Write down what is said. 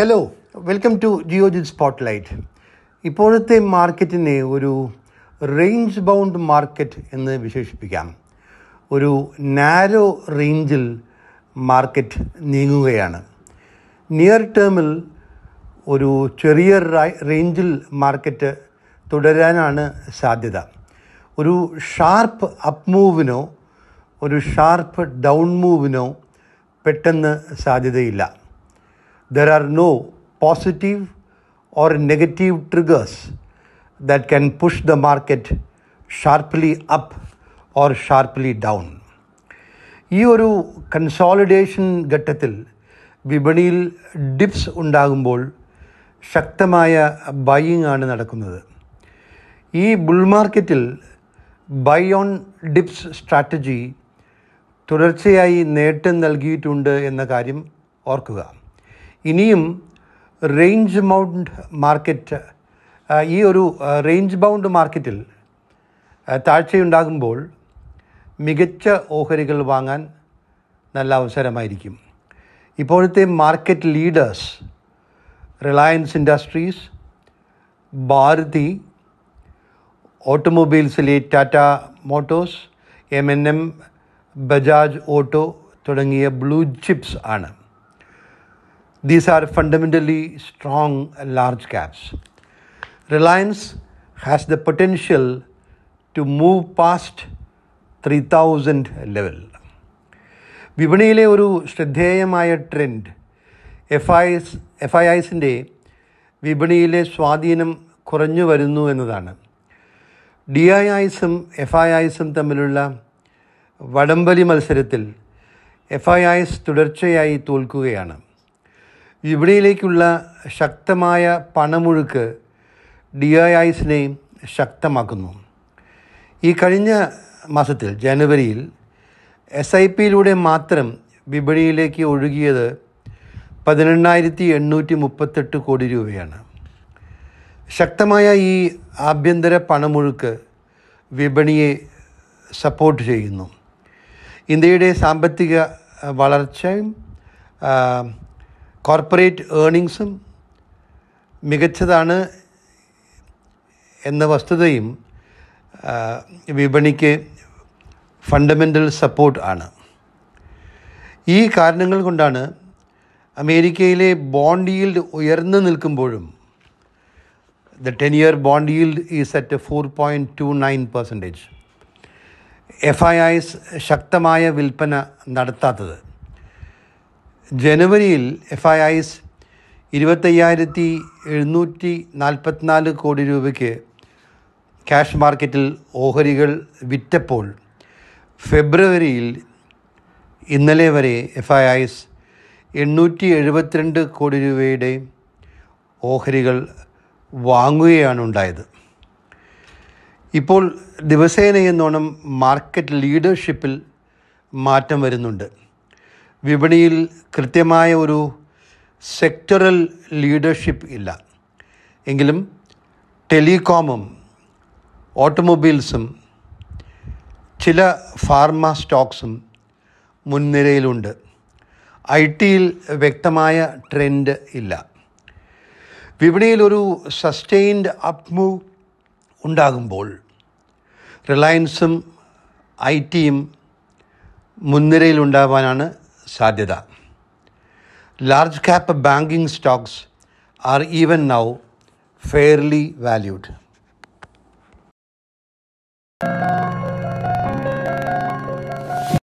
Hello welcome to Geojit spotlight ഇപ്പോഴത്തെ മാർക്കറ്റിനെ ഒരു റേഞ്ച് ബൗണ്ട് മാർക്കറ്റ് എന്ന് വിശേഷിപ്പിക്കാം ഒരു നാരോ റേഞ്ചിൽ മാർക്കറ്റ് നീങ്ങുകയാണ് നിയർ ടേമിൽ ഒരു ചെറിയ റേഞ്ചിൽ മാർക്കറ്റ് തുടരാനാണ് സാധ്യത ഒരു ഷാർപ്പ് അപ്പ് മൂവിനോ ഒരു ഷാർപ്പ് ഡൗൺ മൂവിനോ പെട്ടെന്ന് സാധ്യതയില്ല there are no positive or negative triggers that can push the market sharply up or sharply down. ഈ ഒരു കൺസോളിഡേഷൻ ഘട്ടത്തിൽ വിപണിയിൽ ഡിപ്സ് ഉണ്ടാകുമ്പോൾ ശക്തമായ ബൈയിങ് ആണ് നടക്കുന്നത് ഈ ബുൾ മാർക്കറ്റിൽ ബൈ ഓൺ ഡിപ്സ് സ്ട്രാറ്റജി തുടർച്ചയായി നേട്ടം നൽകിയിട്ടുണ്ട് എന്ന കാര്യം ഓർക്കുക ഇനിയും റേഞ്ച് മൗണ്ട് മാർക്കറ്റ് ഈ ഒരു റേഞ്ച് ബൗണ്ട് മാർക്കറ്റിൽ താഴ്ചയുണ്ടാകുമ്പോൾ മികച്ച ഓഹരികൾ വാങ്ങാൻ നല്ല അവസരമായിരിക്കും ഇപ്പോഴത്തെ market leaders Reliance Industries Bharti ഓട്ടോമൊബൈൽസിലെ Tata motors M N M Bajaj auto തുടങ്ങിയ ബ്ലൂ ചിപ്സ് ആണ് These are fundamentally strong large caps. Reliance has the potential to move past 3000 level. വിപണിയിലെ ഒരു ശ്രദ്ധേയമായ trend F Is F I ഐസിൻ്റെ വിപണിയിലെ സ്വാധീനം കുറഞ്ഞു വരുന്നു എന്നതാണ് ഡി ഐ ഐസും എഫ് ഐ ഐസും തമ്മിലുള്ള വടംവലി മത്സരത്തിൽ എഫ് ഐ ഐസ് തുടർച്ചയായി തോൽക്കുകയാണ് ഇവിടെയിലേക്കുള്ള ശക്തമായ പണമൊഴുക്ക് ഡി ഐ ഐസിനെയും ശക്തമാക്കുന്നു ഈ കഴിഞ്ഞ മാസത്തിൽ ജനുവരിയിൽ എസ് ഐ പിയിലൂടെ മാത്രം വിപണിയിലേക്ക് ഒഴുകിയത് പതിനെണ്ണായിരത്തി എണ്ണൂറ്റി മുപ്പത്തെട്ട് കോടി രൂപയാണ് ശക്തമായ ഈ ആഭ്യന്തര പണമൊഴുക്ക് വിപണിയെ സപ്പോർട്ട് ചെയ്യുന്നു ഇന്ത്യയുടെ സാമ്പത്തിക വളർച്ചയും കോർപ്പറേറ്റ് ഏണിങ്സും മികച്ചതാണ് എന്ന വസ്തുതയും വിപണിക്ക് ഫണ്ടമെൻ്റൽ സപ്പോർട്ട് ആണ് ഈ കാരണങ്ങൾ കൊണ്ടാണ് അമേരിക്കയിലെ ബോണ്ട് ഈൽഡ് ഉയർന്നു നിൽക്കുമ്പോഴും the ten year bond yield is at four point two nine percentage FIIs ശക്തമായ വിൽപ്പന നടത്താത്തത് ജനുവരിയിൽ എഫ് ഐ ഐസ് ഇരുപത്തയ്യായിരത്തി എഴുന്നൂറ്റി നാൽപ്പത്തിനാല് കോടി രൂപയ്ക്ക് ക്യാഷ് മാർക്കറ്റിൽ ഓഹരികൾ വിറ്റപ്പോൾ ഫെബ്രുവരിയിൽ ഇന്നലെ വരെ എഫ് ഐ ഐസ് എണ്ണൂറ്റി എഴുപത്തിരണ്ട് കോടി രൂപയുടെ ഓഹരികൾ വാങ്ങുകയാണ് ഉണ്ടായത് ഇപ്പോൾ ദിവസേന എന്നോണം മാർക്കറ്റ് ലീഡർഷിപ്പിൽ മാറ്റം വരുന്നുണ്ട് വിപണിയിൽ കൃത്യമായ ഒരു സെക്ടറൽ ലീഡർഷിപ്പ് ഇല്ല എങ്കിലും ടെലികോമും ഓട്ടോമൊബൈൽസും ചില ഫാർമ സ്റ്റോക്സും മുൻനിരയിലുണ്ട് ഐ ടിയിൽ വ്യക്തമായ ട്രെൻഡ് ഇല്ല വിപണിയിൽ ഒരു സസ്റ്റെയിൻഡ് അപ് മൂവ് ഉണ്ടാകുമ്പോൾ റിലയൻസും ഐ ടിയും മുൻനിരയിലുണ്ടാവാനാണ് സാധ്യത large cap banking stocks are even now fairly valued